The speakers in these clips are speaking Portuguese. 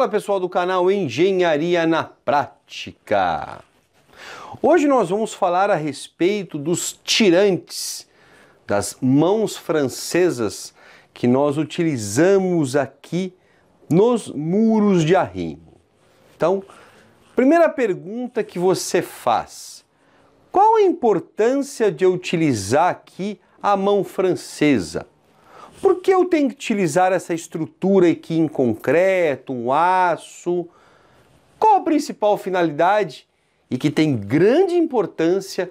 Fala pessoal do canal Engenharia na Prática. Hoje nós vamos falar a respeito dos tirantes, das mãos francesas que nós utilizamos aqui nos muros de arrimo. Então, primeira pergunta que você faz: qual a importância de eu utilizar aqui a mão francesa? Por que eu tenho que utilizar essa estrutura aqui em concreto, um aço? Qual a principal finalidade e que tem grande importância,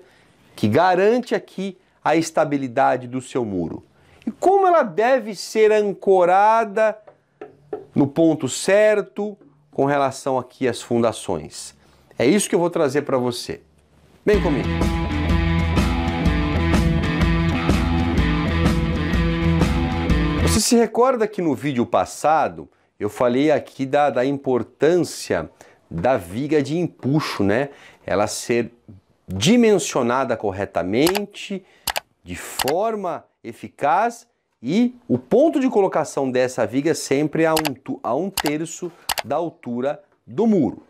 que garante aqui a estabilidade do seu muro? E como ela deve ser ancorada no ponto certo com relação aqui às fundações? É isso que eu vou trazer para você. Vem comigo. Você se recorda que no vídeo passado eu falei aqui da, da importância da viga de empuxo, né? Ela ser dimensionada corretamente, de forma eficaz e o ponto de colocação dessa viga sempre a um, a um terço da altura do muro.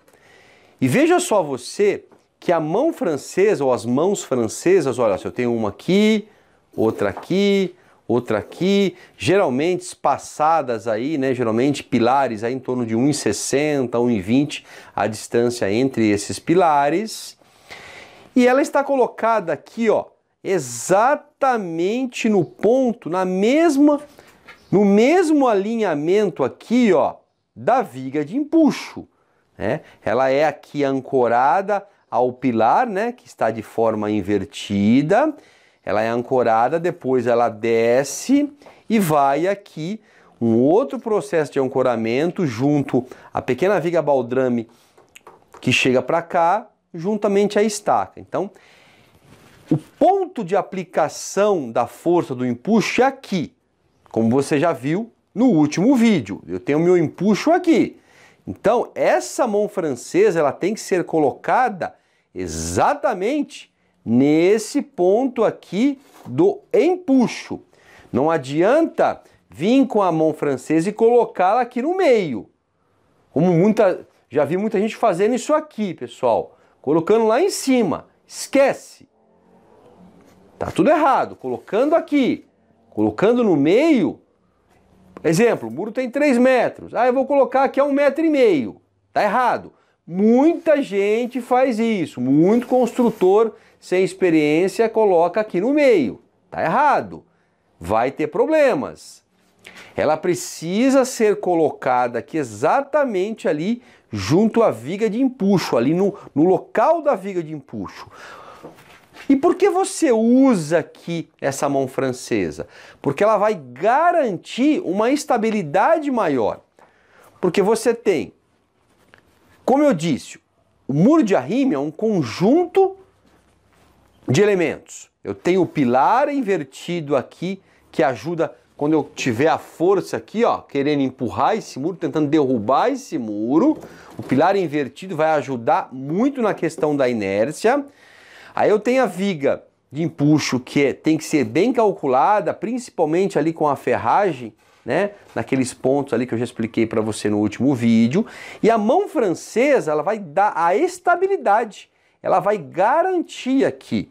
E veja só você que a mão francesa ou as mãos francesas, olha, se eu tenho uma aqui, outra aqui, outra aqui, geralmente espaçadas aí, né, geralmente pilares aí em torno de 1,60, 1,20 a distância entre esses pilares. E ela está colocada aqui, ó, exatamente no ponto, na mesma no mesmo alinhamento aqui, ó, da viga de empuxo, né? Ela é aqui ancorada ao pilar, né, que está de forma invertida ela é ancorada, depois ela desce e vai aqui um outro processo de ancoramento junto à pequena viga baldrame que chega para cá, juntamente à estaca. Então, o ponto de aplicação da força do empuxo é aqui, como você já viu no último vídeo. Eu tenho meu empuxo aqui. Então, essa mão francesa ela tem que ser colocada exatamente nesse ponto aqui do empuxo. Não adianta vir com a mão francesa e colocá-la aqui no meio. Como muita, já vi muita gente fazendo isso aqui, pessoal, colocando lá em cima. Esquece. Tá tudo errado, colocando aqui, colocando no meio. Exemplo, o muro tem 3 metros. Ah, eu vou colocar aqui a um metro e meio. Tá errado. Muita gente faz isso, muito construtor sem experiência coloca aqui no meio. Tá errado. Vai ter problemas. Ela precisa ser colocada aqui exatamente ali junto à viga de empuxo, ali no, no local da viga de empuxo. E por que você usa aqui essa mão francesa? Porque ela vai garantir uma estabilidade maior. Porque você tem como eu disse, o muro de arrime é um conjunto de elementos. Eu tenho o pilar invertido aqui que ajuda quando eu tiver a força aqui, ó, querendo empurrar esse muro, tentando derrubar esse muro. O pilar invertido vai ajudar muito na questão da inércia. Aí eu tenho a viga de empuxo que é, tem que ser bem calculada, principalmente ali com a ferragem, né? Naqueles pontos ali que eu já expliquei para você no último vídeo. E a mão francesa, ela vai dar a estabilidade. Ela vai garantir aqui,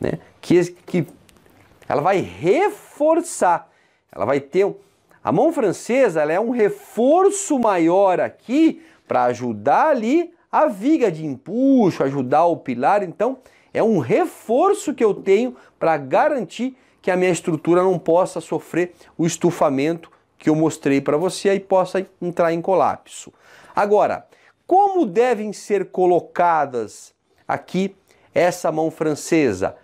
né? Que, que ela vai reforçar. Ela vai ter a mão francesa, ela é um reforço maior aqui para ajudar ali a viga de empuxo, ajudar o pilar, então é um reforço que eu tenho para garantir que a minha estrutura não possa sofrer o estufamento que eu mostrei para você e possa entrar em colapso. Agora, como devem ser colocadas aqui essa mão francesa?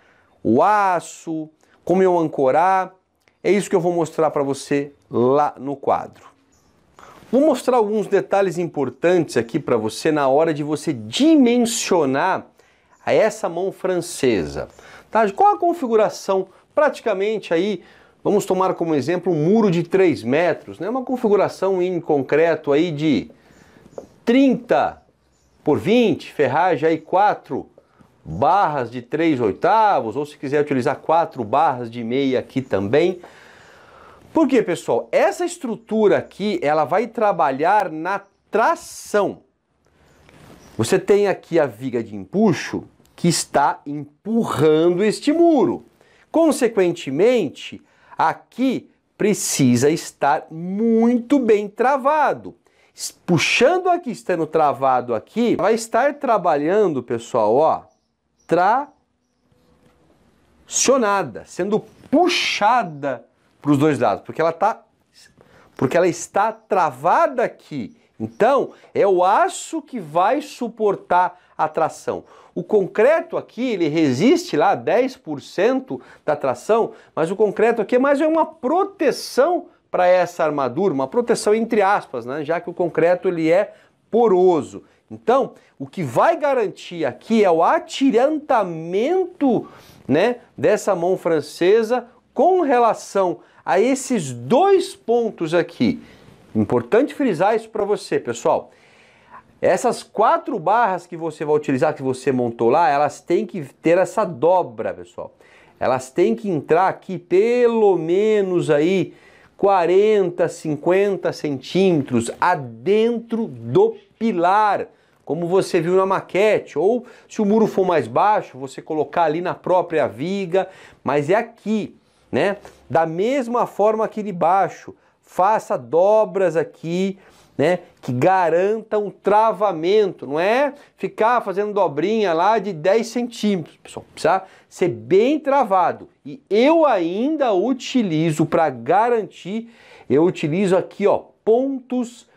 O aço, como eu ancorar? É isso que eu vou mostrar para você lá no quadro. Vou mostrar alguns detalhes importantes aqui para você na hora de você dimensionar essa mão francesa. Tá? Qual a configuração praticamente aí, vamos tomar como exemplo um muro de 3 metros, né? uma configuração em concreto aí de 30 por 20, ferragem aí 4 barras de 3 oitavos, ou se quiser utilizar 4 barras de meia aqui também. Por quê, pessoal? Essa estrutura aqui, ela vai trabalhar na tração. Você tem aqui a viga de empuxo que está empurrando este muro. Consequentemente, aqui precisa estar muito bem travado. Puxando aqui, estando travado aqui, vai estar trabalhando, pessoal, ó, tracionada, sendo puxada para os dois lados, porque ela tá porque ela está travada aqui. Então, é o aço que vai suportar a tração. O concreto aqui, ele resiste lá 10% da tração, mas o concreto aqui é mais uma proteção para essa armadura, uma proteção entre aspas, né? já que o concreto ele é poroso. Então, o que vai garantir aqui é o atirantamento né, dessa mão francesa com relação a esses dois pontos aqui, Importante frisar isso para você, pessoal. Essas quatro barras que você vai utilizar, que você montou lá, elas têm que ter essa dobra, pessoal. Elas têm que entrar aqui pelo menos aí 40, 50 centímetros adentro do pilar, como você viu na maquete. Ou se o muro for mais baixo, você colocar ali na própria viga, mas é aqui, né? Da mesma forma aqui de baixo faça dobras aqui, né, que garantam o travamento, não é ficar fazendo dobrinha lá de 10 centímetros, pessoal, precisa ser bem travado. E eu ainda utilizo para garantir, eu utilizo aqui, ó, pontos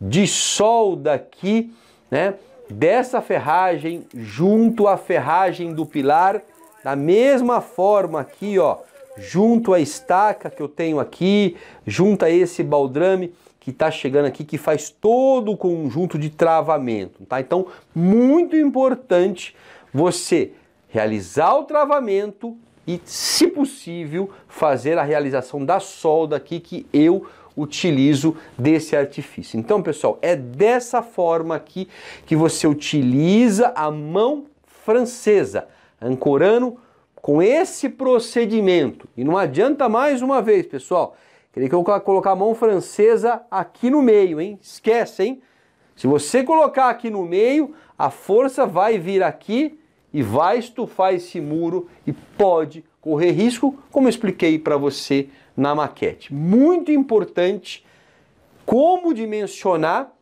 de solda aqui, né, dessa ferragem junto à ferragem do pilar, da mesma forma aqui, ó, junto à estaca que eu tenho aqui, junto a esse baldrame que está chegando aqui, que faz todo o conjunto de travamento, tá? Então, muito importante você realizar o travamento e, se possível, fazer a realização da solda aqui que eu utilizo desse artifício. Então, pessoal, é dessa forma aqui que você utiliza a mão francesa, ancorando com esse procedimento, e não adianta mais uma vez, pessoal, queria que eu colocar a mão francesa aqui no meio, hein? Esquece, hein? Se você colocar aqui no meio, a força vai vir aqui e vai estufar esse muro e pode correr risco, como expliquei para você na maquete. Muito importante como dimensionar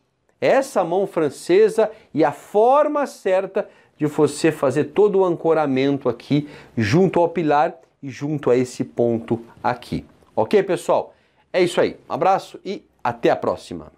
essa mão francesa e a forma certa de você fazer todo o ancoramento aqui junto ao pilar e junto a esse ponto aqui. Ok, pessoal? É isso aí. Um abraço e até a próxima.